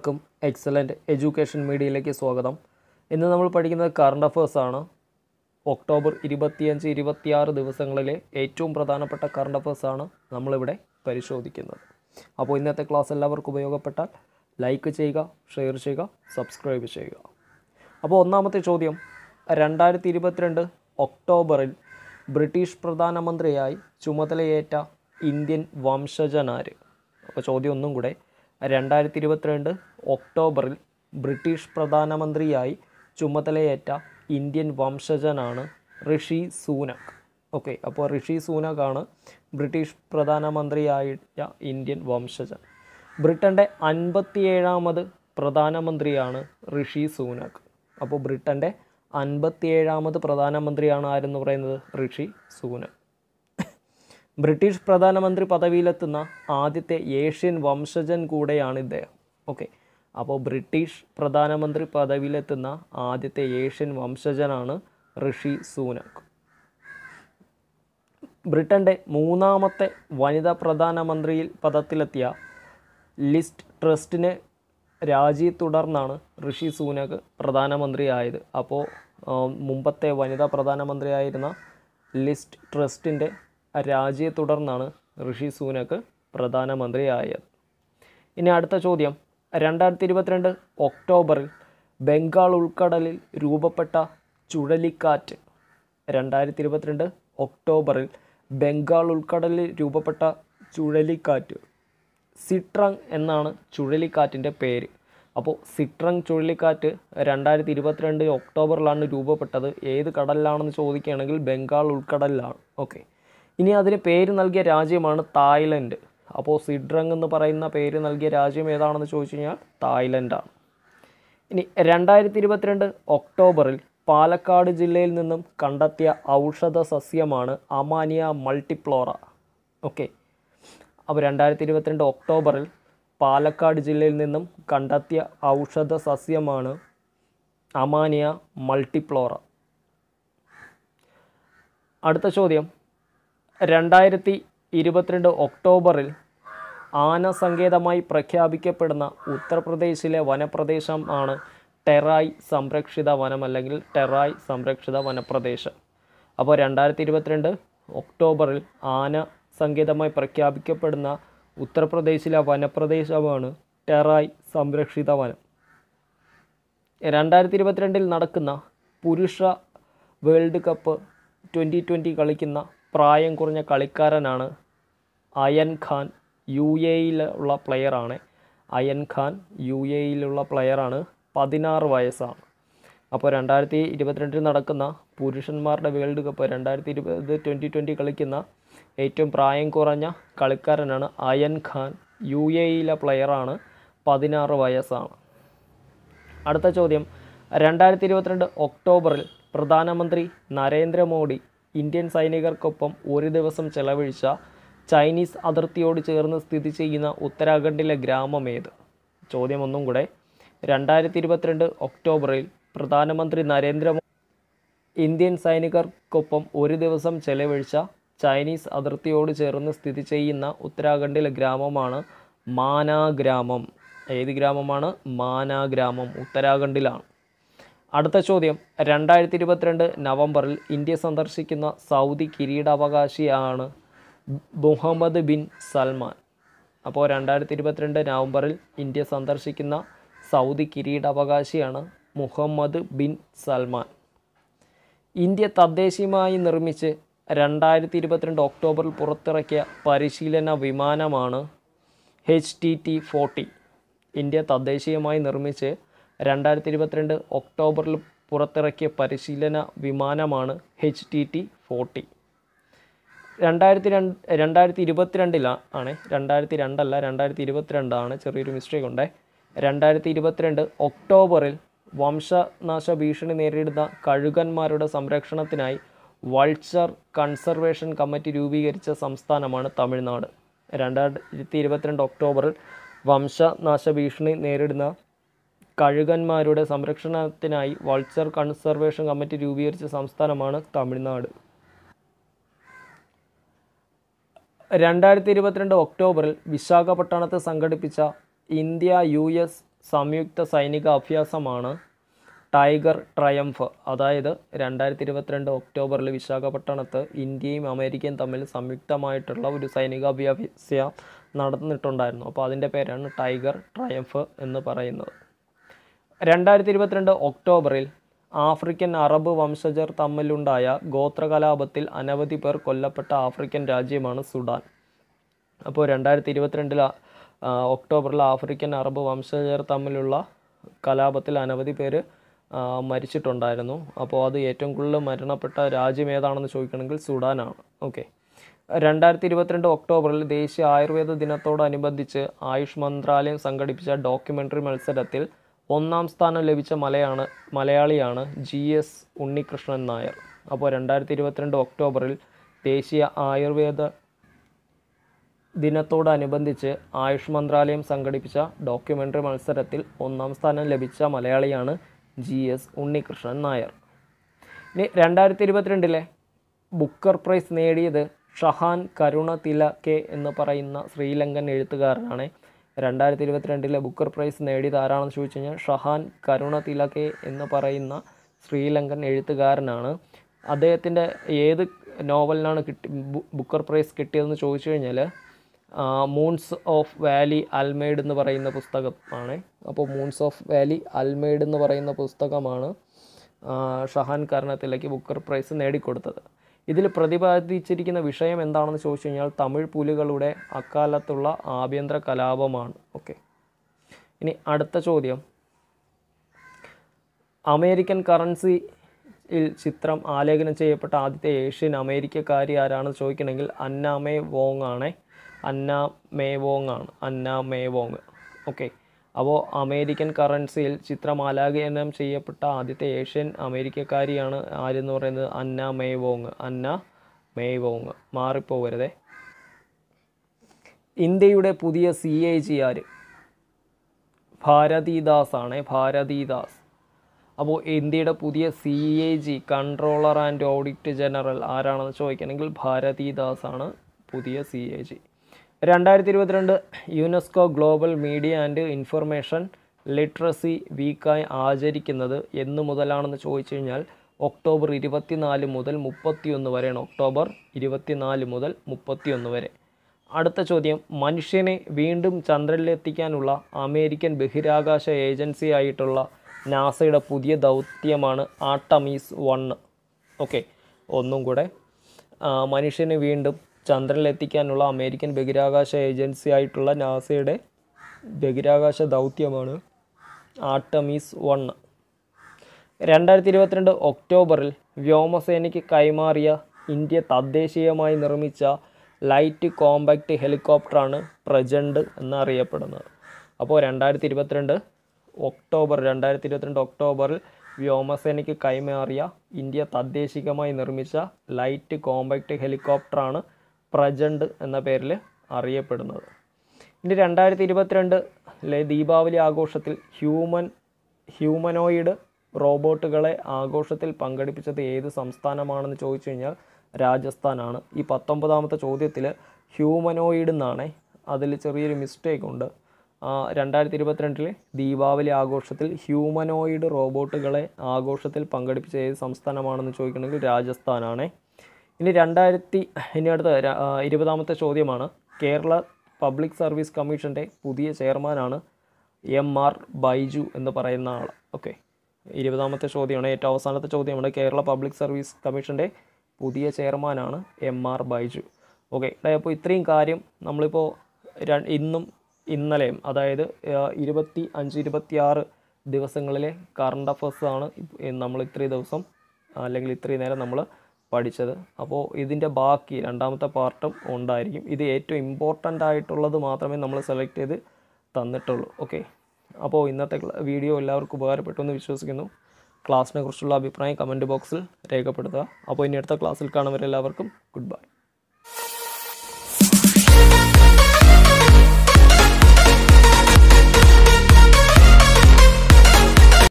എല്ലാവർക്കും excellent education മീഡിയയിലേക്ക് സ്വാഗതം ഇന്ന് നമ്മൾ പഠിക്കുന്നത് കറണ്ട് അഫേഴ്സാണ് ആണ് ഒക്ടോബർ ഇരുപത്തിയഞ്ച് ഇരുപത്തിയാറ് ദിവസങ്ങളിലെ ഏറ്റവും പ്രധാനപ്പെട്ട കറണ്ട് അഫേഴ്സാണ് ആണ് നമ്മളിവിടെ പരിശോധിക്കുന്നത് അപ്പോൾ ഇന്നത്തെ ക്ലാസ് എല്ലാവർക്കും ഉപയോഗപ്പെട്ടാൽ ലൈക്ക് ചെയ്യുക ഷെയർ ചെയ്യുക സബ്സ്ക്രൈബ് ചെയ്യുക അപ്പോൾ ഒന്നാമത്തെ ചോദ്യം രണ്ടായിരത്തി ഇരുപത്തിരണ്ട് ഒക്ടോബറിൽ ബ്രിട്ടീഷ് പ്രധാനമന്ത്രിയായി ചുമതലയേറ്റ ഇന്ത്യൻ വംശജനാർ അപ്പോൾ ചോദ്യം ഒന്നും കൂടെ രണ്ടായിരത്തി ഇരുപത്തിരണ്ട് ഒക്ടോബറിൽ ബ്രിട്ടീഷ് പ്രധാനമന്ത്രിയായി ചുമതലയേറ്റ ഇന്ത്യൻ വംശജനാണ് ഋഷി സൂനക് ഓക്കെ അപ്പോൾ ഋഷി സൂനക് ആണ് ബ്രിട്ടീഷ് പ്രധാനമന്ത്രിയായ ഇന്ത്യൻ വംശജൻ ബ്രിട്ടൻ്റെ അൻപത്തിയേഴാമത് പ്രധാനമന്ത്രിയാണ് ഋഷി സൂനക് അപ്പോൾ ബ്രിട്ടൻ്റെ അൻപത്തിയേഴാമത് പ്രധാനമന്ത്രിയാണ് ആരെന്ന് പറയുന്നത് ഋഷി സൂനക് ബ്രിട്ടീഷ് പ്രധാനമന്ത്രി പദവിയിലെത്തുന്ന ആദ്യത്തെ ഏഷ്യൻ വംശജൻ കൂടെയാണ് ഇദ്ദേഹം ഓക്കെ അപ്പോൾ ബ്രിട്ടീഷ് പ്രധാനമന്ത്രി പദവിയിലെത്തുന്ന ആദ്യത്തെ ഏഷ്യൻ വംശജനാണ് ഋഷി സൂനക് ബ്രിട്ടൻ്റെ മൂന്നാമത്തെ വനിതാ പ്രധാനമന്ത്രിയിൽ പദത്തിലെത്തിയ ലിസ്റ്റ് ട്രസ്റ്റിനെ രാജി തുടർന്നാണ് ഋഷി സൂനക് പ്രധാനമന്ത്രിയായത് അപ്പോൾ മുമ്പത്തെ വനിതാ പ്രധാനമന്ത്രിയായിരുന്ന ലിസ്റ്റ് ട്രസ്റ്റിൻ്റെ രാജിയെ തുടർന്നാണ് ഋഷി സൂനക് പ്രധാനമന്ത്രിയായത് ഇനി അടുത്ത ചോദ്യം രണ്ടായിരത്തി ഇരുപത്തിരണ്ട് ഒക്ടോബറിൽ ബംഗാൾ ഉൾക്കടലിൽ രൂപപ്പെട്ട ചുഴലിക്കാറ്റ് രണ്ടായിരത്തി ഇരുപത്തിരണ്ട് ഒക്ടോബറിൽ ബംഗാൾ ഉൾക്കടലിൽ രൂപപ്പെട്ട ചുഴലിക്കാറ്റ് സിട്രങ് എന്നാണ് ചുഴലിക്കാറ്റിൻ്റെ പേര് അപ്പോൾ സിട്രങ് ചുഴലിക്കാറ്റ് രണ്ടായിരത്തി ഇരുപത്തിരണ്ട് ഒക്ടോബറിലാണ് രൂപപ്പെട്ടത് ഏത് കടലിലാണെന്ന് ചോദിക്കുകയാണെങ്കിൽ ബംഗാൾ ഉൾക്കടലിലാണ് ഓക്കെ ഇനി അതിന് പേര് നൽകിയ രാജ്യമാണ് തായ്ലൻഡ് അപ്പോൾ സിഡ്രങ് എന്ന് പറയുന്ന പേര് നൽകിയ രാജ്യം ഏതാണെന്ന് ചോദിച്ചു കഴിഞ്ഞാൽ തായ്ലൻഡാണ് ഇനി രണ്ടായിരത്തി ഇരുപത്തിരണ്ട് ഒക്ടോബറിൽ പാലക്കാട് ജില്ലയിൽ നിന്നും കണ്ടെത്തിയ ഔഷധ സസ്യമാണ് അമാനിയ മൾട്ടിപ്ലോറ ഓക്കെ അപ്പോൾ രണ്ടായിരത്തി ഇരുപത്തിരണ്ട് ഒക്ടോബറിൽ പാലക്കാട് ജില്ലയിൽ നിന്നും കണ്ടെത്തിയ ഔഷധ സസ്യമാണ് അമാനിയ മൾട്ടിപ്ലോറ അടുത്ത ചോദ്യം രണ്ടായിരത്തി ഇരുപത്തിരണ്ട് ഒക്ടോബറിൽ ആന സങ്കേതമായി പ്രഖ്യാപിക്കപ്പെടുന്ന ഉത്തർപ്രദേശിലെ വനപ്രദേശം ആണ് ടെറായ് സംരക്ഷിത വനം അല്ലെങ്കിൽ ടെറായ് സംരക്ഷിത വനപ്രദേശം അപ്പോൾ രണ്ടായിരത്തി ഇരുപത്തിരണ്ട് ഒക്ടോബറിൽ ആന സങ്കേതമായി പ്രഖ്യാപിക്കപ്പെടുന്ന ഉത്തർപ്രദേശിലെ വനപ്രദേശമാണ് ടെറായ് സംരക്ഷിത വനം രണ്ടായിരത്തി ഇരുപത്തിരണ്ടിൽ നടക്കുന്ന പുരുഷ വേൾഡ് കപ്പ് ട്വൻ്റി ട്വൻ്റി കളിക്കുന്ന പ്രായം കുറഞ്ഞ കളിക്കാരനാണ് അയൻ ഖാൻ യു എയിലുള്ള പ്ലെയറാണ് അയൻ ഖാൻ യു എയിലുള്ള പ്ലെയറാണ് പതിനാറ് വയസ്സാണ് അപ്പോൾ രണ്ടായിരത്തി ഇരുപത്തിരണ്ടിൽ നടക്കുന്ന പുരുഷന്മാരുടെ വേൾഡ് കപ്പ് രണ്ടായിരത്തി ഇരുപത് ട്വൻറ്റി ട്വൻറ്റി കളിക്കുന്ന ഏറ്റവും പ്രായം കുറഞ്ഞ കളിക്കാരനാണ് അയൻ ഖാൻ യു എയിലെ പ്ലെയറാണ് പതിനാറ് വയസ്സാണ് അടുത്ത ചോദ്യം രണ്ടായിരത്തി ഇരുപത്തിരണ്ട് ഒക്ടോബറിൽ പ്രധാനമന്ത്രി നരേന്ദ്രമോദി ഇന്ത്യൻ സൈനികർക്കൊപ്പം ഒരു ദിവസം ചെലവഴിച്ച ചൈനീസ് അതിർത്തിയോട് ചേർന്ന് സ്ഥിതി ചെയ്യുന്ന ഉത്തരാഖണ്ഡിലെ ഗ്രാമമേത് ചോദ്യം ഒന്നും കൂടെ രണ്ടായിരത്തി ഇരുപത്തിരണ്ട് ഒക്ടോബറിൽ പ്രധാനമന്ത്രി നരേന്ദ്രമോദി ഇന്ത്യൻ സൈനികർക്കൊപ്പം ഒരു ദിവസം ചെലവഴിച്ച ചൈനീസ് അതിർത്തിയോട് ചേർന്ന് സ്ഥിതി ചെയ്യുന്ന ഉത്തരാഖണ്ഡിലെ ഗ്രാമമാണ് മാനാ ഗ്രാമം ഏത് ഗ്രാമമാണ് മാനാ ഗ്രാമം ഉത്തരാഖണ്ഡിലാണ് അടുത്ത ചോദ്യം രണ്ടായിരത്തി ഇരുപത്തിരണ്ട് നവംബറിൽ ഇന്ത്യ സന്ദർശിക്കുന്ന സൗദി കിരീടാവകാശിയാണ് മുഹമ്മദ് ബിൻ സൽമാൻ അപ്പോൾ രണ്ടായിരത്തി ഇരുപത്തിരണ്ട് നവംബറിൽ ഇന്ത്യ സന്ദർശിക്കുന്ന സൗദി കിരീടാവകാശിയാണ് മുഹമ്മദ് ബിൻ സൽമാൻ ഇന്ത്യ തദ്ദേശീയമായി നിർമ്മിച്ച് രണ്ടായിരത്തി ഇരുപത്തിരണ്ട് ഒക്ടോബറിൽ പുറത്തിറക്കിയ പരിശീലന വിമാനമാണ് H T T forty India തദ്ദേശീയമായി നിർമ്മിച്ച് രണ്ടായിരത്തി ഇരുപത്തിരണ്ട് ഒക്ടോബറിൽ പുറത്തിറക്കിയ പരിശീലന വിമാനമാണ് എച്ച് ടി ടി ഫോർട്ടി രണ്ടായിരത്തി രണ്ട് രണ്ടായിരത്തി ഇരുപത്തിരണ്ടിലാണ് ആണ് രണ്ടായിരത്തി രണ്ടല്ല രണ്ടായിരത്തി ഇരുപത്തിരണ്ടാണ് ചെറിയൊരു മിസ്റ്റേക്ക് ഉണ്ട് രണ്ടായിരത്തി ഇരുപത്തിരണ്ട് ഒക്ടോബറിൽ വംശനാശ ഭീഷണി നേരിടുന്ന കഴുകന്മാരുടെ സംരക്ഷണത്തിനായി വൾച്ചർ കൺസർവേഷൻ കമ്മിറ്റി രൂപീകരിച്ച സംസ്ഥാനമാണ് തമിഴ്നാട് രണ്ടായിരത്തി ഇരുപത്തിരണ്ട് ഒക്ടോബറിൽ വംശനാശ ഭീഷണി നേരിടുന്ന കഴുകന്മാരുടെ സംരക്ഷണത്തിനായി വൾച്ചർ കൺസർവേഷൻ കമ്മിറ്റി രൂപീകരിച്ച സംസ്ഥാനമാണ് തമിഴ്നാട് രണ്ടായിരത്തി ഇരുപത്തിരണ്ട് ഒക്ടോബറിൽ വിശാഖപട്ടണത്ത് സംഘടിപ്പിച്ച ഇന്ത്യ യു എസ് സംയുക്ത സൈനിക അഭ്യാസമാണ് ടൈഗർ ട്രയംഫ് അതായത് രണ്ടായിരത്തി ഇരുപത്തിരണ്ട് ഒക്ടോബറിൽ വിശാഖപട്ടണത്ത് ഇന്ത്യയും അമേരിക്കയും തമ്മിൽ സംയുക്തമായിട്ടുള്ള ഒരു അഭ്യാസ നടന്നിട്ടുണ്ടായിരുന്നു അപ്പോൾ അതിൻ്റെ പേരാണ് ടൈഗർ ട്രയംഫ് എന്ന് പറയുന്നത് രണ്ടായിരത്തി ഇരുപത്തിരണ്ട് ഒക്ടോബറിൽ ആഫ്രിക്കൻ അറബ് വംശജർ തമ്മിലുണ്ടായ ഗോത്രകലാപത്തിൽ അനവധി പേർ കൊല്ലപ്പെട്ട ആഫ്രിക്കൻ രാജ്യമാണ് സുഡാൻ അപ്പോൾ രണ്ടായിരത്തി ഇരുപത്തിരണ്ടിൽ ഒക്ടോബറിൽ ആഫ്രിക്കൻ അറബ് വംശജർ തമ്മിലുള്ള കലാപത്തിൽ അനവധി പേര് മരിച്ചിട്ടുണ്ടായിരുന്നു അപ്പോൾ അത് ഏറ്റവും കൂടുതൽ മരണപ്പെട്ട രാജ്യം ഏതാണെന്ന് ചോദിക്കണമെങ്കിൽ സുഡാനാണ് ഓക്കെ രണ്ടായിരത്തി ഇരുപത്തിരണ്ട് ഒക്ടോബറിൽ ദേശീയ ആയുർവേദ ദിനത്തോടനുബന്ധിച്ച് ആയുഷ് മന്ത്രാലയം സംഘടിപ്പിച്ച ഡോക്യുമെൻ്ററി മത്സരത്തിൽ ഒന്നാം സ്ഥാനം ലഭിച്ച മലയാണ് മലയാളിയാണ് ജി എസ് ഉണ്ണികൃഷ്ണൻ നായർ അപ്പോൾ രണ്ടായിരത്തി ഇരുപത്തിരണ്ട് ഒക്ടോബറിൽ ദേശീയ ആയുർവേദ ദിനത്തോടനുബന്ധിച്ച് ആയുഷ് മന്ത്രാലയം സംഘടിപ്പിച്ച ഡോക്യുമെൻ്ററി മത്സരത്തിൽ ഒന്നാം സ്ഥാനം ലഭിച്ച മലയാളിയാണ് ജി എസ് ഉണ്ണികൃഷ്ണൻ നായർ ഇനി രണ്ടായിരത്തി ഇരുപത്തിരണ്ടിലെ ബുക്കർ പ്രൈസ് നേടിയത് ഷഹാൻ കരുണ തിലക്കെ എന്ന് പറയുന്ന ശ്രീലങ്കൻ എഴുത്തുകാരനാണ് രണ്ടായിരത്തി ഇരുപത്തിരണ്ടിലെ ബുക്കർ പ്രൈസ് നേടിയത് ആരാണെന്ന് ചോദിച്ചു കഴിഞ്ഞാൽ ഷഹാൻ കരുണ തിലകെ എന്ന് പറയുന്ന ശ്രീലങ്കൻ എഴുത്തുകാരനാണ് അദ്ദേഹത്തിൻ്റെ ഏത് നോവലിനാണ് കിട്ടി ബുക്കർ പ്രൈസ് കിട്ടിയതെന്ന് ചോദിച്ചു കഴിഞ്ഞാൽ മൂൺസ് ഓഫ് വാലി അൽമേഡ് എന്ന് പറയുന്ന പുസ്തകമാണ് അപ്പോൾ മൂൺസ് ഓഫ് വാലി അൽമേഡ് എന്ന് പറയുന്ന പുസ്തകമാണ് ഷഹാൻ കർണത്തിലേക്ക് ബുക്കർ പ്രൈസ് നേടിക്കൊടുത്തത് ഇതിൽ പ്രതിപാദിച്ചിരിക്കുന്ന വിഷയം എന്താണെന്ന് ചോദിച്ചു കഴിഞ്ഞാൽ തമിഴ് പുലികളുടെ അക്കാലത്തുള്ള ആഭ്യന്തര കലാപമാണ് ഓക്കെ ഇനി അടുത്ത ചോദ്യം അമേരിക്കൻ കറൻസി ചിത്രം ആലേഖനം ചെയ്യപ്പെട്ട ആദ്യത്തെ ഏഷ്യൻ അമേരിക്കക്കാരി ആരാണെന്ന് ചോദിക്കണമെങ്കിൽ അന്നാമേ വോങ് ആണേ അന്ന മേ വോങ് ആണ് അന്ന മേ വോങ് ഓക്കെ അപ്പോൾ അമേരിക്കൻ കറൻസിയിൽ ചിത്രമാലാഖനം ചെയ്യപ്പെട്ട ആദ്യത്തെ ഏഷ്യൻ അമേരിക്കക്കാരിയാണ് ആരെന്ന് പറയുന്നത് അന്ന മേവോങ് അന്ന മേവോങ് മാറിപ്പോകരുതേ ഇന്ത്യയുടെ പുതിയ സി എ ജി ആര് ഭാരതിദാസ് ആണ് ഭാരതിദാസ് അപ്പോൾ ഇന്ത്യയുടെ പുതിയ C A G controller and audit general ആരാണെന്ന് ചോദിക്കണമെങ്കിൽ ഭാരതിദാസ് ആണ് പുതിയ സി എ ജി രണ്ടായിരത്തി ഇരുപത്തിരണ്ട് UNESCO global media and information literacy വീക്കായി ആചരിക്കുന്നത് എന്നു മുതലാണെന്ന് ചോദിച്ചു കഴിഞ്ഞാൽ ഒക്ടോബർ ഇരുപത്തിനാല് മുതൽ മുപ്പത്തിയൊന്ന് വരെയാണ് ഒക്ടോബർ ഇരുപത്തിനാല് മുതൽ മുപ്പത്തിയൊന്ന് വരെ അടുത്ത ചോദ്യം മനുഷ്യനെ വീണ്ടും ചന്ദ്രനിലെത്തിക്കാനുള്ള അമേരിക്കൻ ബഹിരാകാശ ആയിട്ടുള്ള നാസയുടെ പുതിയ ദൗത്യമാണ് ആട്ടമീസ് വണ് ഓക്കെ ഒന്നും കൂടെ മനുഷ്യനെ വീണ്ടും ചന്ദ്രനിലെത്തിക്കാനുള്ള അമേരിക്കൻ ബഹിരാകാശ ആയിട്ടുള്ള നാസയുടെ ബഹിരാകാശ ദൗത്യമാണ് ആട്ടമീസ് വൺ രണ്ടായിരത്തി ഇരുപത്തിരണ്ട് ഒക്ടോബറിൽ വ്യോമസേനയ്ക്ക് കൈമാറിയ ഇന്ത്യ തദ്ദേശീയമായി നിർമ്മിച്ച ലൈറ്റ് കോമ്പാക്റ്റ് ഹെലികോപ്റ്ററാണ് പ്രജണ്ട് എന്നറിയപ്പെടുന്നത് അപ്പോൾ രണ്ടായിരത്തി ഇരുപത്തിരണ്ട് ഒക്ടോബർ രണ്ടായിരത്തി ഇരുപത്തിരണ്ട് ഒക്ടോബറിൽ വ്യോമസേനയ്ക്ക് കൈമാറിയ ഇന്ത്യ തദ്ദേശികമായി നിർമ്മിച്ച ലൈറ്റ് കോമ്പാക്റ്റ് ഹെലികോപ്റ്ററാണ് പ്രജണ്ട് എന്ന പേരിൽ അറിയപ്പെടുന്നത് ഇനി രണ്ടായിരത്തി ഇരുപത്തിരണ്ടിലെ ദീപാവലി ആഘോഷത്തിൽ ഹ്യൂമൻ ഹ്യൂമനോയിഡ് റോബോട്ടുകളെ ആഘോഷത്തിൽ പങ്കെടുപ്പിച്ചത് ഏത് സംസ്ഥാനമാണെന്ന് ചോദിച്ചു കഴിഞ്ഞാൽ രാജസ്ഥാനാണ് ഈ പത്തൊമ്പതാമത്തെ ചോദ്യത്തിൽ ഹ്യൂമനോയിഡ് എന്നാണ് അതിൽ ചെറിയൊരു മിസ്റ്റേക്ക് ഉണ്ട് രണ്ടായിരത്തി ഇരുപത്തിരണ്ടിൽ ദീപാവലി ആഘോഷത്തിൽ ഹ്യൂമനോയിഡ് റോബോട്ടുകളെ ആഘോഷത്തിൽ പങ്കെടുപ്പിച്ച ഏത് സംസ്ഥാനമാണെന്ന് ചോദിക്കണമെങ്കിൽ രാജസ്ഥാനാണേ ഇനി രണ്ടായിരത്തി ഇനി അടുത്ത ഇരുപതാമത്തെ ചോദ്യമാണ് കേരള പബ്ലിക് സർവീസ് കമ്മീഷൻ്റെ പുതിയ ചെയർമാനാണ് എം ആർ ബൈജു എന്ന് പറയുന്ന ആൾ ഓക്കെ ഇരുപതാമത്തെ ചോദ്യമാണ് ഏറ്റവും അവസാനത്തെ ചോദ്യമാണ് കേരള പബ്ലിക് സർവീസ് കമ്മീഷൻ്റെ പുതിയ ചെയർമാനാണ് എം ആർ ബൈജു ഓക്കെ അപ്പോൾ ഇത്രയും കാര്യം നമ്മളിപ്പോൾ ഇന്നും ഇന്നലെയും അതായത് ഇരുപത്തി അഞ്ച് ഇരുപത്തിയാറ് ദിവസങ്ങളിലെ കറണ്ട് അഫേഴ്സാണ് നമ്മൾ ഇത്രയും ദിവസം അല്ലെങ്കിൽ ഇത്രയും നേരം നമ്മൾ പഠിച്ചത് അപ്പോൾ ഇതിൻ്റെ ബാക്കി രണ്ടാമത്തെ പാർട്ടും ഉണ്ടായിരിക്കും ഇത് ഏറ്റവും ഇമ്പോർട്ടൻ്റ് ആയിട്ടുള്ളത് മാത്രമേ നമ്മൾ സെലക്ട് ചെയ്ത് തന്നിട്ടുള്ളൂ ഓക്കെ അപ്പോൾ ഇന്നത്തെ വീഡിയോ എല്ലാവർക്കും ഉപകാരപ്പെട്ടു എന്ന് വിശ്വസിക്കുന്നു ക്ലാസ്സിനെ കുറിച്ചുള്ള അഭിപ്രായം കമൻറ്റ് ബോക്സിൽ രേഖപ്പെടുത്തുക അപ്പോൾ ഇനി അടുത്ത ക്ലാസ്സിൽ കാണുന്നവരെല്ലാവർക്കും ഗുഡ് ബൈ